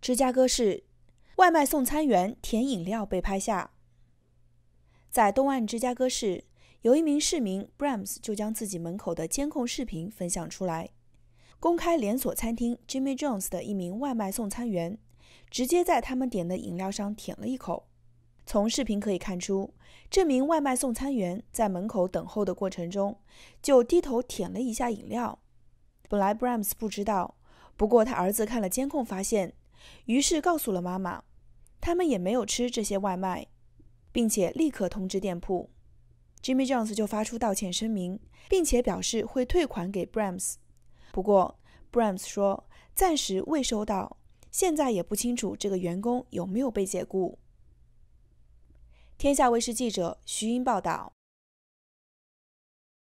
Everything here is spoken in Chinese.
芝加哥市外卖送餐员舔饮料被拍下。在东岸芝加哥市，有一名市民 Brams 就将自己门口的监控视频分享出来，公开连锁餐厅 Jimmy j o n e s 的一名外卖送餐员，直接在他们点的饮料上舔了一口。从视频可以看出，这名外卖送餐员在门口等候的过程中，就低头舔了一下饮料。本来 Brams 不知道，不过他儿子看了监控发现。于是告诉了妈妈，他们也没有吃这些外卖，并且立刻通知店铺，Jimmy j o n e s 就发出道歉声明，并且表示会退款给 Brams。不过 Brams 说暂时未收到，现在也不清楚这个员工有没有被解雇。天下卫视记者徐英报道。